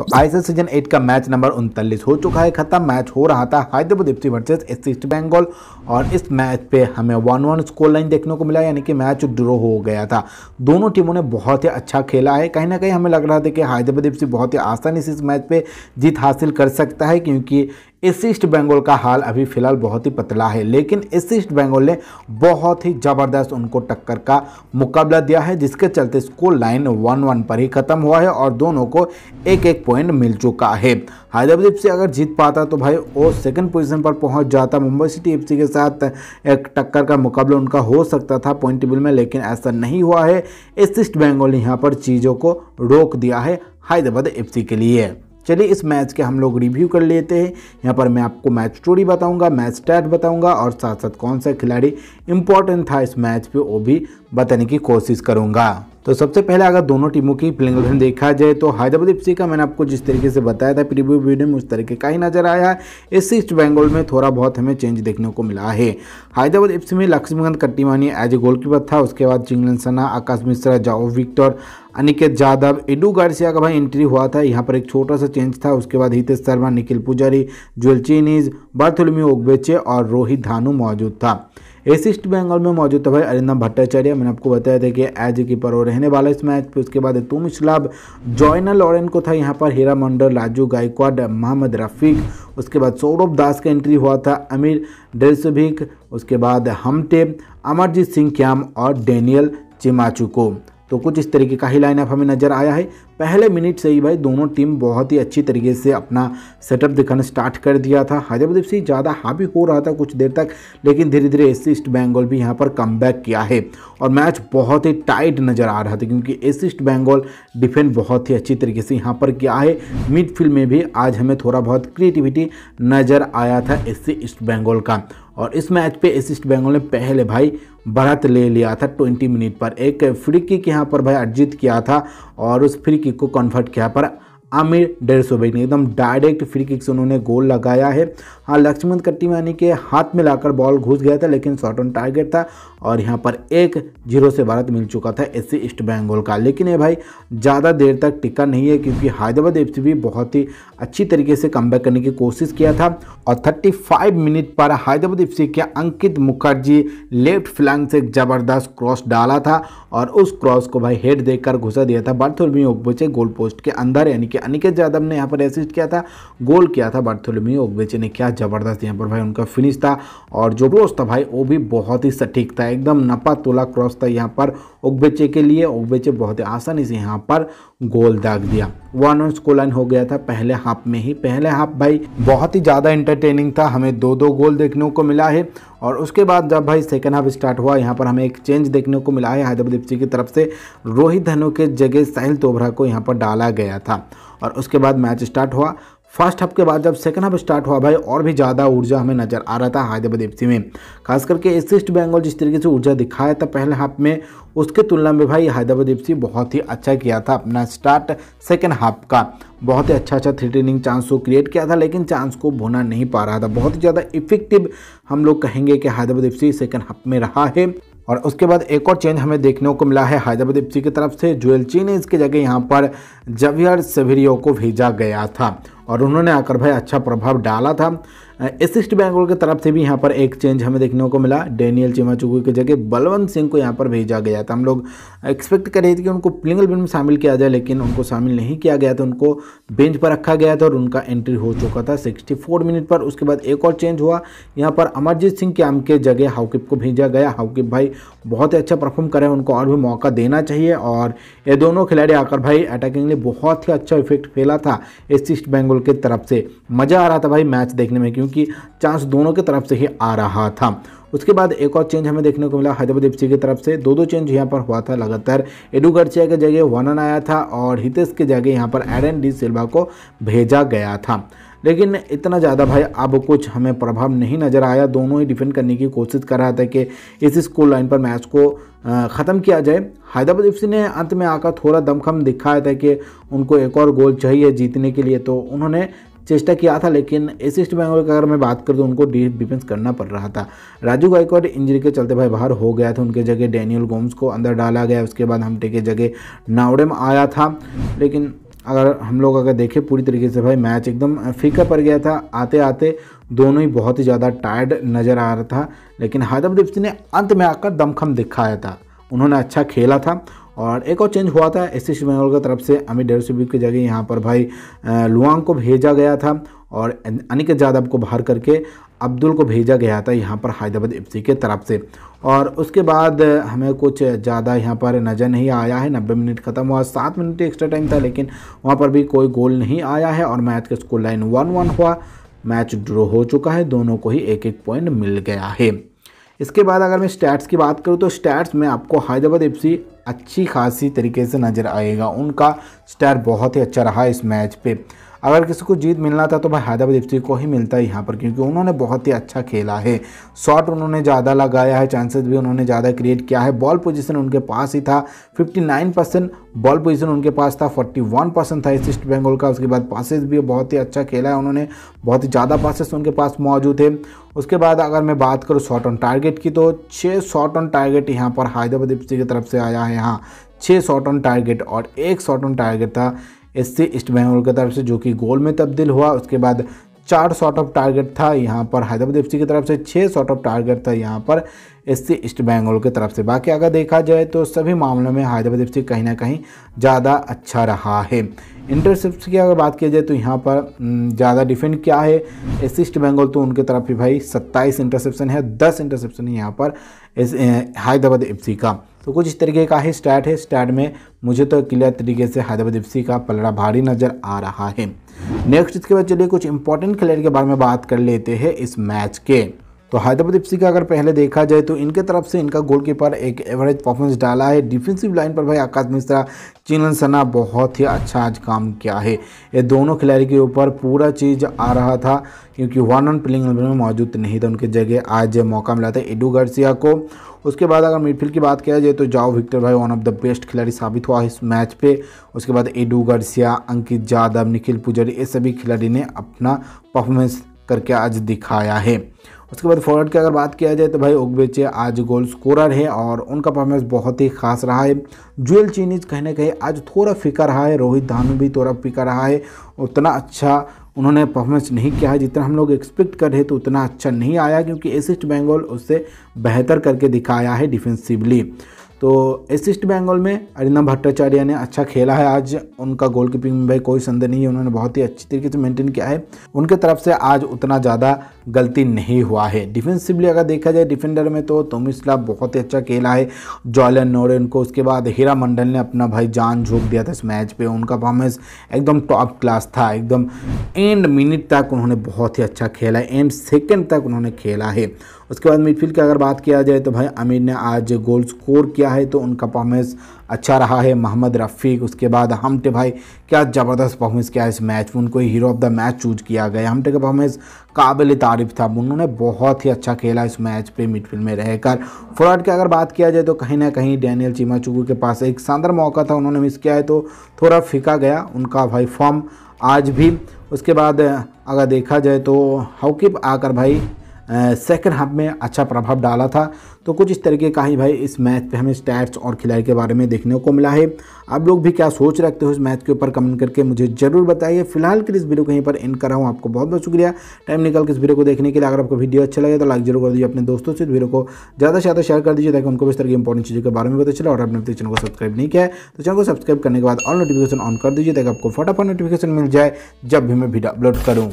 तो ICL season eight का match number उनतालीस हो चुका है खत्म मैच हो रहा था हैदराबाद एफ वर्सेस एस ईस्ट बंगाल और इस मैच पे हमें वन वन स्कोर लाइन देखने को मिला यानी कि मैच ड्रॉ हो गया था दोनों टीमों ने बहुत ही अच्छा खेला है कहीं ना कहीं हमें लग रहा था कि हैदराबाद एफ बहुत ही आसानी से इस मैच पर जीत हासिल कर सकता है क्योंकि इस ईस्ट बंगाल का हाल अभी फिलहाल बहुत ही पतला है लेकिन इस ईस्ट बंगाल ने बहुत ही ज़बरदस्त उनको टक्कर का मुकाबला दिया है जिसके चलते इसको लाइन वन वन पर ही खत्म हुआ है और दोनों को एक एक पॉइंट मिल चुका है हैदराबाद सी अगर जीत पाता तो भाई वो सेकंड पोजीशन पर पहुंच जाता मुंबई सिटी एफ के साथ एक टक्कर का मुकाबला उनका हो सकता था पॉइंट टेबल में लेकिन ऐसा नहीं हुआ है इस ईस्ट बंगाल ने यहाँ पर चीज़ों को रोक दिया है हैदराबाद एफ के लिए चलिए इस मैच के हम लोग रिव्यू कर लेते हैं यहाँ पर मैं आपको मैच स्टोरी बताऊंगा मैच स्टैट बताऊंगा और साथ साथ कौन सा खिलाड़ी इम्पोर्टेंट था इस मैच पे वो भी बताने की कोशिश करूंगा तो सबसे पहले अगर दोनों टीमों की प्लेइंग इलेवन देखा जाए तो हैदराबाद एफ का मैंने आपको जिस तरीके से बताया था प्रीव्यू वीडियो में उस तरीके का ही नजर आया है इससे ईस्ट बंगाल में थोड़ा बहुत हमें चेंज देखने को मिला है हैदराबाद एफ में Laxmikant Kattimani as a goalkeeper था उसके बाद Chinglensana Akash Mishra Joao Victor Aniket Yadav Edu Garcia का भाई एंट्री हुआ था यहाँ पर एक छोटा सा चेंज था उसके बाद हितेश शर्मा निखिल पुजारी ज्वेल चीनीज बर्थुलमी ओगबेचे और रोहित धानु मौजूद था एस ईस्ट बंगाल में मौजूद था भाई अरिंदम भट्टाचार्य मैंने आपको बताया था कि एज ए कीपर और रहने वाला इस मैच पे उसके बाद तुम इस्लाब जॉयनल लॉरेन को था यहाँ पर हीरा मंडल राजू गायकवाड मोहम्मद रफीक उसके बाद सौरभ दास का एंट्री हुआ था अमीर डेल्सभिक उसके बाद हमटे अमरजीत सिंह क्याम और डेनियल चिमाचू को तो कुछ इस तरीके का ही लाइनअप हमें नज़र आया है पहले मिनट से ही भाई दोनों टीम बहुत ही अच्छी तरीके से अपना सेटअप दिखाना स्टार्ट कर दिया था हैदराबाद एफ ज़्यादा हावी हो रहा था कुछ देर तक लेकिन धीरे धीरे एस ईस्ट बंगाल भी यहाँ पर कम किया है और मैच बहुत ही टाइट नज़र आ रहा था क्योंकि एस ईस्ट बंगाल डिफेंड बहुत ही अच्छी तरीके से यहाँ पर किया है मिडफील्ड में भी आज हमें थोड़ा बहुत क्रिएटिविटी नज़र आया था एस ईस्ट बंगाल का और इस मैच पे ईस्ट बंगाल ने पहले भाई बढ़त ले लिया था 20 मिनट पर एक फ्री किक यहाँ पर भाई अर्जित किया था और उस फ्री किक को कन्वर्ट किया पर आमिर डेरसोबेक ने एकदम डायरेक्ट फ्री किक से उन्होंने गोल लगाया है हाँ लक्ष्मण मानी के हाथ में लाकर बॉल घुस गया था लेकिन शॉर्ट ऑन टारगेट था और यहाँ पर एक जीरो से भारत मिल चुका था एस ईस्ट बंगाल का लेकिन ये भाई ज़्यादा देर तक टिका नहीं है क्योंकि हैदराबाद एफ भी बहुत ही अच्छी तरीके से कम करने की कोशिश किया था और फाइव मिनट पर हैदराबाद एफ के अंकित मुखर्जी लेफ्ट फ्लैंग से ज़बरदस्त क्रॉस डाला था और उस क्रॉस को भाई हेड देकर घुसा दिया था बार्थोलमी ओब्बो गोल पोस्ट के अंदर यानी कि अनिकेत यादव ने यहाँ पर एसिस्ट किया था गोल किया था बार्थोलोमी ओगवेचे ने क्या ज़बरदस्त यहाँ पर भाई उनका फिनिश था और जो क्रॉस था भाई वो भी बहुत ही सटीक था एकदम नपा तोला क्रॉस था यहाँ पर ओगबेचे के लिए ओगबेचे बहुत ही आसानी से यहाँ पर गोल दाग दिया वन ऑन स्कोलाइन हो गया था पहले हाफ में ही पहले हाफ भाई बहुत ही ज़्यादा इंटरटेनिंग था हमें दो दो गोल देखने को मिला है और उसके बाद जब भाई सेकेंड हाफ स्टार्ट हुआ यहाँ पर हमें एक चेंज देखने को मिला है हैदराबाद एफ की तरफ से रोहित धनु के जगह साहिल तोभरा को यहाँ पर डाला गया था और उसके बाद मैच स्टार्ट हुआ फर्स्ट हाफ के बाद जब सेकंड हाफ स्टार्ट हुआ भाई और भी ज़्यादा ऊर्जा हमें नज़र आ रहा था हैदराबाद एफ में खास करके ईस्ट बंगाल जिस तरीके से ऊर्जा दिखाया था पहले हाफ में उसके तुलना में भाई हैदराबाद एफ बहुत ही अच्छा किया था अपना स्टार्ट सेकेंड हाफ का बहुत ही अच्छा अच्छा थ्री ट्रेनिंग चांस को क्रिएट किया था लेकिन चांस को भुना नहीं पा रहा था बहुत ही ज़्यादा इफेक्टिव हम लोग कहेंगे कि हैदराबाद एफ सेकेंड हाफ में रहा है और उसके बाद एक और चेंज हमें देखने को मिला है हैदराबाद एफ की तरफ से जुएल ची ने इसकी जगह यहाँ पर जवियर सेवरियो को भेजा गया था और उन्होंने आकर भाई अच्छा प्रभाव डाला था ईस्ट बैंगलोर की तरफ से भी यहाँ पर एक चेंज हमें देखने को मिला डेनियल चिमाचुकू की जगह बलवंत सिंह को यहाँ पर भेजा गया था हम लोग एक्सपेक्ट कर रहे थे कि उनको प्लिंगल बिन में शामिल किया जाए लेकिन उनको शामिल नहीं किया गया था उनको बेंच पर रखा गया था और उनका एंट्री हो चुका था सिक्सटी मिनट पर उसके बाद एक और चेंज हुआ यहाँ पर अमरजीत सिंह के आम के जगह हाउकिप को भेजा गया हाउकिप भाई बहुत ही अच्छा परफॉर्म करें उनको और भी मौका देना चाहिए और ये दोनों खिलाड़ी आकर भाई अटैकिंग ने बहुत ही अच्छा इफेक्ट फैला था ईस्ट बेंगोल की तरफ से मज़ा आ रहा था भाई मैच देखने में क्योंकि क्योंकि चांस दोनों की तरफ से ही आ रहा था उसके बाद एक और चेंज हमें देखने को मिला हैदराबाद एफ की तरफ से दो दो चेंज यहाँ पर हुआ था लगातार एडू गर्चिया के जगह वनन आया था और हितेश के जगह यहाँ पर एरन डी सिल्वा को भेजा गया था लेकिन इतना ज़्यादा भाई अब कुछ हमें प्रभाव नहीं नज़र आया दोनों ही डिफेंड करने की कोशिश कर रहा था कि इस स्कोर लाइन पर मैच को ख़त्म किया जाए हैदराबाद एफ ने अंत में आकर थोड़ा दमखम दिखाया था कि उनको एक और गोल चाहिए जीतने के लिए तो उन्होंने चेष्टा किया था लेकिन ईस्ट बंगाल की अगर मैं बात करूँ तो उनको डिफेंस करना पड़ रहा था राजू गायकवाड इंजरी के चलते भाई बाहर हो गया था उनके जगह डैनियल गोम्स को अंदर डाला गया उसके बाद हमटे के जगह नावडेम आया था लेकिन अगर हम लोग अगर देखें पूरी तरीके से भाई मैच एकदम फीका पड़ गया था आते आते दोनों ही बहुत ही ज़्यादा टायर्ड नज़र आ रहा था लेकिन हादम सिंह ने अंत में आकर दमखम दिखाया था उन्होंने अच्छा खेला था और एक और चेंज हुआ था एस सी बंगाल की तरफ से अमित डेरसिबी की जगह यहाँ पर भाई लुआंग को भेजा गया था और अनिकेत यादव को बाहर करके अब्दुल को भेजा गया था यहाँ पर हैदराबाद एफ के तरफ से और उसके बाद हमें कुछ ज़्यादा यहाँ पर नज़र नहीं आया है नब्बे मिनट ख़त्म हुआ सात मिनट एक्स्ट्रा टाइम था लेकिन वहाँ पर भी कोई गोल नहीं आया है और मैच के स्कोर लाइन वन वन हुआ मैच ड्रॉ हो चुका है दोनों को ही एक एक पॉइंट मिल गया है इसके बाद अगर मैं स्टैट्स की बात करूँ तो स्टैट्स में आपको हैदराबाद एफ अच्छी खासी तरीके से नज़र आएगा उनका स्टार बहुत ही अच्छा रहा इस मैच पे अगर किसी को जीत मिलना था तो भाई हैदराबाद एफ को ही मिलता है यहाँ पर क्योंकि उन्होंने बहुत ही अच्छा खेला है शॉट उन्होंने ज़्यादा लगाया है चांसेस भी उन्होंने ज़्यादा क्रिएट किया है बॉल पोजिशन उनके पास ही था 59 परसेंट बॉल पोजिशन उनके पास था 41 परसेंट था इस ईस्ट बंगाल का उसके बाद पासिस भी बहुत ही अच्छा खेला है उन्होंने बहुत ही ज़्यादा पासिस उनके पास मौजूद है उसके बाद अगर मैं बात करूँ शॉट ऑन टारगेट की तो छः शॉट ऑन टारगेट यहाँ पर हैदराबाद एफ की तरफ से आया है यहाँ छः शॉट ऑन टारगेट और एक शॉट ऑन टारगेट था इससे ईस्ट बंगाल की तरफ से जो कि गोल में तब्दील हुआ उसके बाद चार शॉट ऑफ टारगेट था यहाँ पर हैदराबाद एफ की तरफ से छः शॉट ऑफ टारगेट था यहाँ पर इससे ईस्ट बंगाल की तरफ से बाकी अगर देखा जाए तो सभी मामलों में हैदराबाद एफ कहीं ना कहीं ज़्यादा अच्छा रहा है इंटरसेप्ट की अगर बात की जाए तो यहाँ पर ज़्यादा डिफेंड क्या है एस ईस्ट बंगाल तो उनके तरफ ही भाई सत्ताईस इंटरसेप्शन है दस इंटरसेप्शन है यहाँ पर हैदराबाद एफ का तो कुछ इस तरीके का ही स्टैट है स्टैट में मुझे तो क्लियर तरीके से हैदराबाद एफ का पलड़ा भारी नज़र आ रहा है नेक्स्ट इसके बाद चलिए कुछ इंपॉर्टेंट खिलाड़ी के बारे में बात कर लेते हैं इस मैच के तो हैदराबाद एफ का अगर पहले देखा जाए तो इनके तरफ से इनका गोलकीपर एक एवरेज परफॉर्मेंस डाला है डिफेंसिव लाइन पर भाई आकाश मिश्रा चिनन सना बहुत ही अच्छा आज काम किया है ये दोनों खिलाड़ी के ऊपर पूरा चीज़ आ रहा था क्योंकि वन ऑन प्लेइंग में मौजूद नहीं था उनके जगह आज मौका मिला था एडू गार्सिया को उसके बाद अगर मिडफील्ड की बात किया जाए तो जाओ विक्टर भाई वन ऑफ द बेस्ट खिलाड़ी साबित हुआ इस मैच पे उसके बाद एडू गर्सिया अंकित यादव निखिल पुजारी ये सभी खिलाड़ी ने अपना परफॉर्मेंस करके आज दिखाया है उसके बाद फॉरवर्ड की अगर बात किया जाए तो भाई ओगबेचे आज गोल स्कोरर है और उनका परफॉर्मेंस बहुत ही खास रहा है जुएल चीनीज कहने ना कहीं आज थोड़ा फीका रहा है रोहित धानू भी थोड़ा फीका रहा है उतना अच्छा उन्होंने परफॉर्मेंस नहीं किया है जितना हम लोग एक्सपेक्ट कर रहे थे तो उतना अच्छा नहीं आया क्योंकि एसिस्ट बेंगोल उससे बेहतर करके दिखाया है डिफेंसिवली तो एसिस्ट बंगाल में अरिंदम भट्टाचार्य ने अच्छा खेला है आज उनका गोल कीपिंग में भाई कोई संदेह नहीं है उन्होंने बहुत ही अच्छी तरीके से मेंटेन किया है उनके तरफ से आज उतना ज़्यादा गलती नहीं हुआ है डिफेंसिवली अगर देखा जाए डिफेंडर में तो तोमिसला बहुत ही अच्छा खेला है जॉलन नोरेन को उसके बाद हीरा मंडल ने अपना भाई जान झोंक दिया था इस मैच पर उनका परफॉर्मेंस एकदम टॉप क्लास था एकदम एंड मिनट तक उन्होंने बहुत ही अच्छा खेला है एंड सेकेंड तक उन्होंने खेला है उसके बाद मिडफील्ड की अगर बात किया जाए तो भाई आमिर ने आज गोल स्कोर किया है तो उनका परफॉर्मेंस अच्छा रहा है मोहम्मद रफ़ीक उसके बाद हमटे भाई क्या ज़बरदस्त परफॉर्मेंस किया इस मैच में उनको hero of the match choose किया गया हमटे का परफॉर्मेंस काबिल तारीफ था उन्होंने बहुत ही अच्छा खेला इस मैच पे मिडफील्ड में रहकर फॉरवर्ड की अगर बात किया जाए तो कहीं ना कहीं डैनियल चुगू के पास एक शानदार मौका था उन्होंने मिस किया है तो थोड़ा फीका गया उनका भाई फॉर्म आज भी उसके बाद अगर देखा जाए तो हाउकिप आकर भाई सेकेंड हाफ में अच्छा प्रभाव डाला था तो कुछ इस तरीके का ही भाई इस मैच पे हमें स्टैट्स और खिलाड़ी के बारे में देखने को मिला है आप लोग भी क्या सोच रखते हो इस मैच के ऊपर कमेंट करके मुझे जरूर बताइए फिलहाल के इस वीडियो को यहीं पर एंड कर रहा हूँ आपको बहुत बहुत शुक्रिया टाइम निकाल के इस वीडियो को देखने के लिए अगर आपको वीडियो अच्छा लगे तो लाइक जरूर कर दीजिए अपने दोस्तों से वीडियो को ज़्यादा से ज़्यादा शेयर कर दीजिए ताकि उनको भी इस तरह की इंपॉर्टेंट चीज़ों के बारे में पता चला और अपने चैनल को सब्सक्राइब नहीं किया तो चैनल को सब्सक्राइब करने के बाद ऑल नोटिफिकेशन ऑन कर दीजिए ताकि आपको फटाफट नोटिफिकेशन मिल जाए जब भी मैं वीडियो अपलोड करूँ